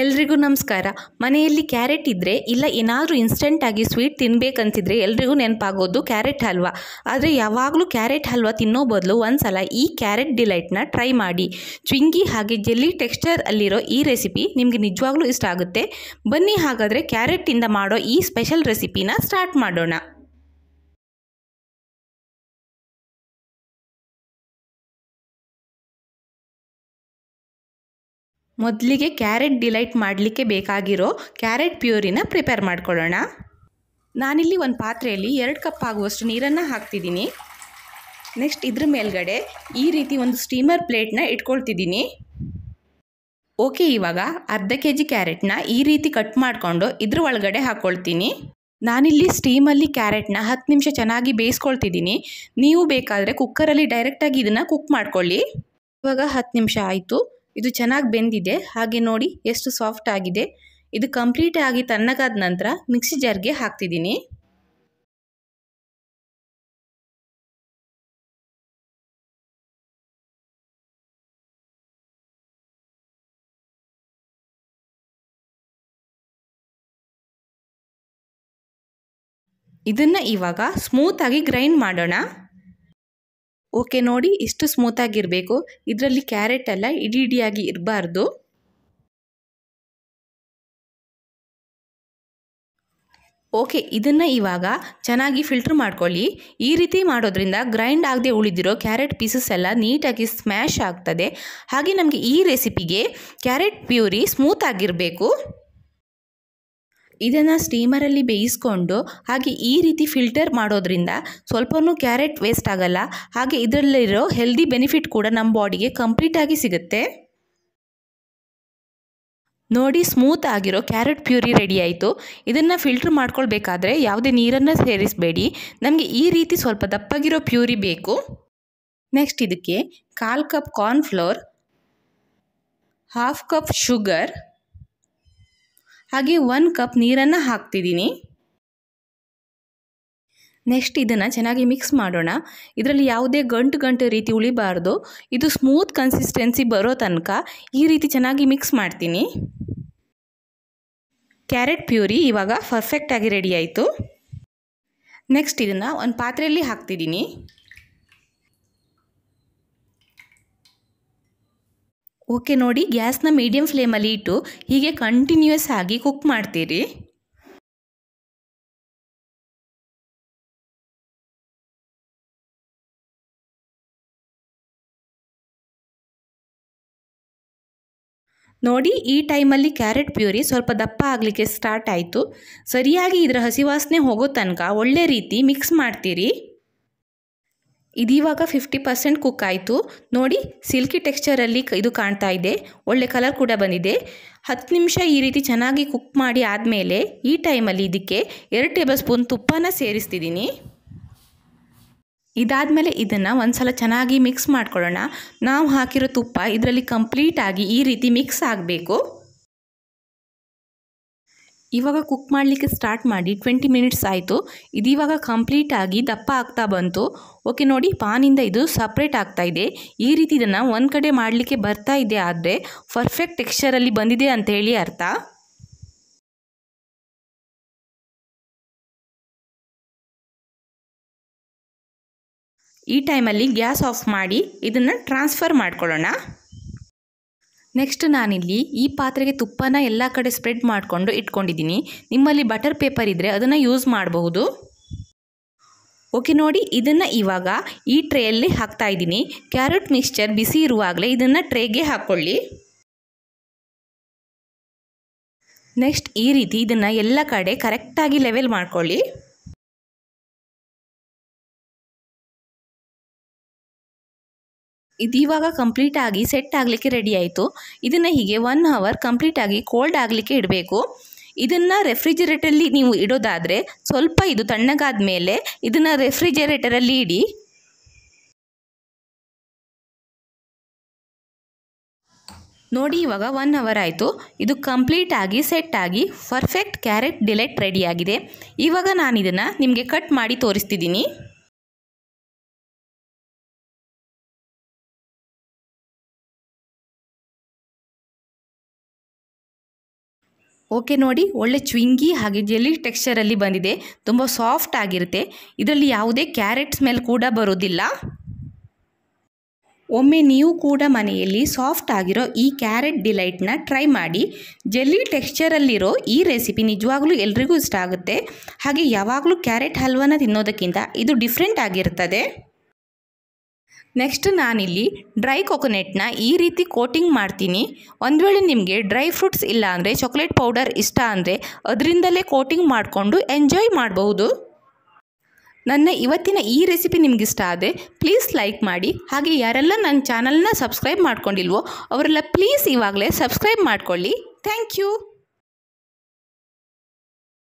ಎಲ್ರಿಗೂ ನಮಸ್ಕಾರ ಮನೆಯಲ್ಲಿ ಕ್ಯಾರೆಟ್ ಇದ್ದರೆ ಇಲ್ಲ ಏನಾದರೂ ಇನ್ಸ್ಟೆಂಟಾಗಿ ಸ್ವೀಟ್ ತಿನ್ನಬೇಕಂತಿದ್ರೆ ಎಲ್ರಿಗೂ ನೆನಪಾಗೋದು ಕ್ಯಾರೆಟ್ ಹಲ್ವಾ ಆದರೆ ಯಾವಾಗಲೂ ಕ್ಯಾರೆಟ್ ಹಲ್ವಾ ತಿನ್ನೋ ಬದಲು ಒಂದು ಸಲ ಈ ಕ್ಯಾರೆಟ್ ಡಿಲೈಟ್ನ ಟ್ರೈ ಮಾಡಿ ಚ್ವಿಂಗಿ ಹಾಗೆ ಜೆಲ್ಲಿ ಟೆಕ್ಸ್ಚರ್ ಅಲ್ಲಿರೋ ಈ ರೆಸಿಪಿ ನಿಮಗೆ ನಿಜವಾಗ್ಲೂ ಇಷ್ಟ ಆಗುತ್ತೆ ಬನ್ನಿ ಹಾಗಾದರೆ ಕ್ಯಾರೆಟಿಂದ ಮಾಡೋ ಈ ಸ್ಪೆಷಲ್ ರೆಸಿಪಿನ ಸ್ಟಾರ್ಟ್ ಮಾಡೋಣ ಮೊದಲಿಗೆ ಕ್ಯಾರೆಟ್ ಡಿಲೈಟ್ ಮಾಡಲಿಕ್ಕೆ ಬೇಕಾಗಿರೋ ಕ್ಯಾರೆಟ್ ಪ್ಯೂರಿನ ಪ್ರಿಪೇರ್ ಮಾಡ್ಕೊಳ್ಳೋಣ ನಾನಿಲ್ಲಿ ಒಂದು ಪಾತ್ರೆಯಲ್ಲಿ ಎರಡು ಕಪ್ ಆಗುವಷ್ಟು ನೀರನ್ನು ಹಾಕ್ತಿದ್ದೀನಿ ನೆಕ್ಸ್ಟ್ ಇದ್ರ ಮೇಲ್ಗಡೆ ಈ ರೀತಿ ಒಂದು ಸ್ಟೀಮರ್ ಪ್ಲೇಟ್ನ ಇಟ್ಕೊಳ್ತಿದ್ದೀನಿ ಓಕೆ ಇವಾಗ ಅರ್ಧ ಕೆ ಜಿ ಕ್ಯಾರೆಟ್ನ ಈ ರೀತಿ ಕಟ್ ಮಾಡಿಕೊಂಡು ಇದ್ರ ಒಳಗಡೆ ಹಾಕ್ಕೊಳ್ತೀನಿ ನಾನಿಲ್ಲಿ ಸ್ಟೀಮಲ್ಲಿ ಕ್ಯಾರೆಟ್ನ ಹತ್ತು ನಿಮಿಷ ಚೆನ್ನಾಗಿ ಬೇಯಿಸ್ಕೊಳ್ತಿದ್ದೀನಿ ನೀವು ಬೇಕಾದರೆ ಕುಕ್ಕರಲ್ಲಿ ಡೈರೆಕ್ಟಾಗಿ ಇದನ್ನು ಕುಕ್ ಮಾಡ್ಕೊಳ್ಳಿ ಇವಾಗ ಹತ್ತು ನಿಮಿಷ ಆಯಿತು ಇದು ಚೆನ್ನಾಗಿ ಬೆಂದಿದೆ ಹಾಗೆ ನೋಡಿ ಎಷ್ಟು ಸಾಫ್ಟ್ ಆಗಿದೆ ಇದು ಕಂಪ್ಲೀಟ್ ಆಗಿ ತಣ್ಣಗಾದ ನಂತರ ಮಿಕ್ಸಿ ಜಾರ್ಗೆ ಹಾಕ್ತಿದ್ದೀನಿ ಇದನ್ನು ಇವಾಗ ಸ್ಮೂತಾಗಿ ಗ್ರೈಂಡ್ ಮಾಡೋಣ ಓಕೆ ನೋಡಿ ಇಷ್ಟು ಸ್ಮೂತಾಗಿರಬೇಕು ಇದರಲ್ಲಿ ಕ್ಯಾರೆಟ್ ಎಲ್ಲ ಇಡಿ ಇಡಿಯಾಗಿ ಇರಬಾರ್ದು ಓಕೆ ಇದನ್ನು ಇವಾಗ ಚೆನ್ನಾಗಿ ಫಿಲ್ಟ್ರ್ ಮಾಡ್ಕೊಳ್ಳಿ ಈ ರೀತಿ ಮಾಡೋದ್ರಿಂದ ಗ್ರೈಂಡ್ ಆಗದೆ ಉಳಿದಿರೋ ಕ್ಯಾರೆಟ್ ಪೀಸಸ್ ಎಲ್ಲ ನೀಟಾಗಿ ಸ್ಮ್ಯಾಶ್ ಆಗ್ತದೆ ಹಾಗೆ ನಮಗೆ ಈ ರೆಸಿಪಿಗೆ ಕ್ಯಾರೆಟ್ ಪ್ಯೂರಿ ಸ್ಮೂತ್ ಆಗಿರಬೇಕು ಇದನ್ನು ಸ್ಟೀಮರಲ್ಲಿ ಬೇಯಿಸ್ಕೊಂಡು ಹಾಗೆ ಈ ರೀತಿ ಫಿಲ್ಟರ್ ಮಾಡೋದ್ರಿಂದ ಸ್ವಲ್ಪವೂ ಕ್ಯಾರೆಟ್ ವೇಸ್ಟ್ ಆಗಲ್ಲ ಹಾಗೆ ಇದರಲ್ಲಿರೋ ಹೆಲ್ದಿ ಬೆನಿಫಿಟ್ ಕೂಡ ನಮ್ಮ ಬಾಡಿಗೆ ಕಂಪ್ಲೀಟಾಗಿ ಸಿಗುತ್ತೆ ನೋಡಿ ಸ್ಮೂತ್ ಆಗಿರೋ ಕ್ಯಾರೆಟ್ ಪ್ಯೂರಿ ರೆಡಿ ಆಯಿತು ಇದನ್ನು ಫಿಲ್ಟರ್ ಮಾಡ್ಕೊಳ್ಬೇಕಾದ್ರೆ ಯಾವುದೇ ನೀರನ್ನು ಸೇರಿಸಬೇಡಿ ನಮಗೆ ಈ ರೀತಿ ಸ್ವಲ್ಪ ದಪ್ಪಗಿರೋ ಪ್ಯೂರಿ ಬೇಕು ನೆಕ್ಸ್ಟ್ ಇದಕ್ಕೆ ಕಾಲು cup cornflour half cup sugar ಹಾಗೆ ಒನ್ ಕಪ್ ನೀರನ್ನು ಹಾಕ್ತಿದ್ದೀನಿ ನೆಕ್ಸ್ಟ್ ಇದನ್ನು ಚೆನ್ನಾಗಿ ಮಿಕ್ಸ್ ಮಾಡೋಣ ಇದರಲ್ಲಿ ಯಾವುದೇ ಗಂಟು ಗಂಟು ರೀತಿ ಉಳಿಬಾರ್ದು ಇದು ಸ್ಮೂತ್ ಕನ್ಸಿಸ್ಟೆನ್ಸಿ ಬರೋ ತನಕ ಈ ರೀತಿ ಚೆನ್ನಾಗಿ ಮಿಕ್ಸ್ ಮಾಡ್ತೀನಿ ಕ್ಯಾರೆಟ್ ಪ್ಯೂರಿ ಇವಾಗ ಪರ್ಫೆಕ್ಟಾಗಿ ರೆಡಿ ಆಯಿತು ನೆಕ್ಸ್ಟ್ ಇದನ್ನು ಒಂದು ಪಾತ್ರೆಯಲ್ಲಿ ಹಾಕ್ತಿದ್ದೀನಿ ಓಕೆ ನೋಡಿ ಗ್ಯಾಸ್ನ ಮೀಡಿಯಂ ಫ್ಲೇಮಲ್ಲಿ ಇಟ್ಟು ಹೀಗೆ ಕಂಟಿನ್ಯೂಯಸ್ ಆಗಿ ಕುಕ್ ಮಾಡ್ತೀರಿ ನೋಡಿ ಈ ಟೈಮಲ್ಲಿ ಕ್ಯಾರೆಟ್ ಪ್ಯೂರಿ ಸ್ವಲ್ಪ ದಪ್ಪ ಆಗಲಿಕ್ಕೆ ಸ್ಟಾರ್ಟ್ ಆಯಿತು ಸರಿಯಾಗಿ ಇದರ ಹಸಿ ವಾಸನೆ ಹೋಗೋ ತನಕ ಒಳ್ಳೆ ರೀತಿ ಮಿಕ್ಸ್ ಮಾಡ್ತೀರಿ ಇದೀವಾಗ ಫಿಫ್ಟಿ ಪರ್ಸೆಂಟ್ ಕುಕ್ ಆಯಿತು ನೋಡಿ ಸಿಲ್ಕಿ ಟೆಕ್ಸ್ಚರಲ್ಲಿ ಇದು ಕಾಣ್ತಾ ಇದೆ ಒಳ್ಳೆ ಕಲರ್ ಕೂಡ ಬಂದಿದೆ ಹತ್ತು ನಿಮಿಷ ಈ ರೀತಿ ಚೆನ್ನಾಗಿ ಕುಕ್ ಮಾಡಿ ಆದಮೇಲೆ ಈ ಟೈಮಲ್ಲಿ ಇದಕ್ಕೆ ಎರಡು ಟೇಬಲ್ ಸ್ಪೂನ್ ತುಪ್ಪನ ಸೇರಿಸ್ತಿದ್ದೀನಿ ಇದಾದಮೇಲೆ ಇದನ್ನು ಒಂದು ಸಲ ಚೆನ್ನಾಗಿ ಮಿಕ್ಸ್ ಮಾಡ್ಕೊಳ್ಳೋಣ ನಾವು ಹಾಕಿರೋ ತುಪ್ಪ ಇದರಲ್ಲಿ ಕಂಪ್ಲೀಟಾಗಿ ಈ ರೀತಿ ಮಿಕ್ಸ್ ಆಗಬೇಕು ಇವಾಗ ಕುಕ್ ಮಾಡಲಿಕ್ಕೆ ಸ್ಟಾರ್ಟ್ ಮಾಡಿ ಟ್ವೆಂಟಿ ಮಿನಿಟ್ಸ್ ಆಯಿತು ಇದೀವಾಗ ಕಂಪ್ಲೀಟಾಗಿ ದಪ್ಪ ಆಗ್ತಾ ಬಂತು ಓಕೆ ನೋಡಿ ಪಾನಿಂದ ಇದು ಸಪ್ರೇಟ್ ಆಗ್ತಾ ಇದೆ ಈ ರೀತಿ ಇದನ್ನು ಒಂದು ಕಡೆ ಮಾಡಲಿಕ್ಕೆ ಬರ್ತಾ ಇದೆ ಆದರೆ ಪರ್ಫೆಕ್ಟ್ ಟೆಕ್ಸ್ಚರಲ್ಲಿ ಬಂದಿದೆ ಅಂತ ಹೇಳಿ ಅರ್ಥ ಈ ಟೈಮಲ್ಲಿ ಗ್ಯಾಸ್ ಆಫ್ ಮಾಡಿ ಇದನ್ನು ಟ್ರಾನ್ಸ್ಫರ್ ಮಾಡ್ಕೊಳ್ಳೋಣ ನೆಕ್ಸ್ಟ್ ನಾನಿಲ್ಲಿ ಈ ಪಾತ್ರೆಗೆ ತುಪ್ಪನ ಎಲ್ಲ ಕಡೆ ಸ್ಪ್ರೆಡ್ ಮಾಡಿಕೊಂಡು ಇಟ್ಕೊಂಡಿದ್ದೀನಿ ನಿಮ್ಮಲ್ಲಿ ಬಟರ್ ಪೇಪರ್ ಇದ್ದರೆ ಅದನ್ನು ಯೂಸ್ ಮಾಡಬಹುದು ಓಕೆ ನೋಡಿ ಇದನ್ನು ಇವಾಗ ಈ ಟ್ರೇಯಲ್ಲಿ ಹಾಕ್ತಾ ಇದ್ದೀನಿ ಕ್ಯಾರೆಟ್ ಮಿಕ್ಸ್ಚರ್ ಬಿಸಿ ಇರುವಾಗಲೇ ಇದನ್ನು ಟ್ರೇಗೆ ಹಾಕ್ಕೊಳ್ಳಿ ನೆಕ್ಸ್ಟ್ ಈ ರೀತಿ ಇದನ್ನು ಎಲ್ಲ ಕಡೆ ಕರೆಕ್ಟಾಗಿ ಲೆವೆಲ್ ಮಾಡ್ಕೊಳ್ಳಿ ಕಂಪ್ಲೀಟ್ ಕಂಪ್ಲೀಟಾಗಿ ಸೆಟ್ ಆಗಲಿಕ್ಕೆ ರೆಡಿ ಆಯಿತು ಇದನ್ನು ಹೀಗೆ ಒನ್ ಅವರ್ ಕಂಪ್ಲೀಟಾಗಿ ಕೋಲ್ಡ್ ಆಗಲಿಕ್ಕೆ ಇಡಬೇಕು ಇದನ್ನು ರೆಫ್ರಿಜಿರೇಟರಲ್ಲಿ ನೀವು ಇಡೋದಾದರೆ ಸ್ವಲ್ಪ ಇದು ತಣ್ಣಗಾದ ಮೇಲೆ ಇದನ್ನು ರೆಫ್ರಿಜಿರೇಟರಲ್ಲಿ ಇಡಿ ನೋಡಿ ಇವಾಗ ಒನ್ ಅವರ್ ಆಯಿತು ಇದು ಕಂಪ್ಲೀಟ್ ಆಗಿ ಸೆಟ್ ಆಗಿ ಪರ್ಫೆಕ್ಟ್ ಕ್ಯಾರೆಟ್ ಡಿಲೆಟ್ ರೆಡಿಯಾಗಿದೆ ಇವಾಗ ನಾನು ಇದನ್ನು ನಿಮಗೆ ಕಟ್ ಮಾಡಿ ತೋರಿಸ್ತಿದ್ದೀನಿ ಓಕೆ ನೋಡಿ ಒಳ್ಳೆ ಚ್ವಿಂಗಿ ಹಾಗೆ ಜೆಲ್ಲಿ ಟೆಕ್ಸ್ಚರಲ್ಲಿ ಬಂದಿದೆ ತುಂಬ ಸಾಫ್ಟ್ ಆಗಿರುತ್ತೆ ಇದರಲ್ಲಿ ಯಾವುದೇ ಕ್ಯಾರೆಟ್ ಸ್ಮೆಲ್ ಕೂಡ ಬರೋದಿಲ್ಲ ಒಮ್ಮೆ ನೀವು ಕೂಡ ಮನೆಯಲ್ಲಿ ಸಾಫ್ಟ್ ಆಗಿರೋ ಈ ಕ್ಯಾರೆಟ್ ಡಿಲೈಟ್ನ ಟ್ರೈ ಮಾಡಿ ಜೆಲ್ಲಿ ಟೆಕ್ಸ್ಚರಲ್ಲಿರೋ ಈ ರೆಸಿಪಿ ನಿಜವಾಗ್ಲೂ ಎಲ್ರಿಗೂ ಇಷ್ಟ ಆಗುತ್ತೆ ಹಾಗೆ ಯಾವಾಗಲೂ ಕ್ಯಾರೆಟ್ ಹಲ್ವನ ತಿನ್ನೋದಕ್ಕಿಂತ ಇದು ಡಿಫ್ರೆಂಟ್ ಆಗಿರ್ತದೆ ನೆಕ್ಸ್ಟ್ ನಾನಿಲ್ಲಿ ಡ್ರೈ ಕೊಕೊನೆಟ್ನ ಈ ರೀತಿ ಕೋಟಿಂಗ್ ಮಾಡ್ತೀನಿ ಒಂದು ವೇಳೆ ನಿಮಗೆ ಡ್ರೈ ಫ್ರೂಟ್ಸ್ ಇಲ್ಲ ಅಂದರೆ ಚಾಕ್ಲೇಟ್ ಪೌಡರ್ ಇಷ್ಟ ಅಂದರೆ ಅದರಿಂದಲೇ ಕೋಟಿಂಗ್ ಮಾಡಿಕೊಂಡು ಎಂಜಾಯ್ ಮಾಡಬಹುದು ನನ್ನ ಇವತ್ತಿನ ಈ ರೆಸಿಪಿ ನಿಮಗಿಷ್ಟ ಆದರೆ ಪ್ಲೀಸ್ ಲೈಕ್ ಮಾಡಿ ಹಾಗೆ ಯಾರೆಲ್ಲ ನನ್ನ ಚಾನಲ್ನ ಸಬ್ಸ್ಕ್ರೈಬ್ ಮಾಡ್ಕೊಂಡಿಲ್ವೋ ಅವರೆಲ್ಲ ಪ್ಲೀಸ್ ಇವಾಗಲೇ ಸಬ್ಸ್ಕ್ರೈಬ್ ಮಾಡ್ಕೊಳ್ಳಿ ಥ್ಯಾಂಕ್ ಯು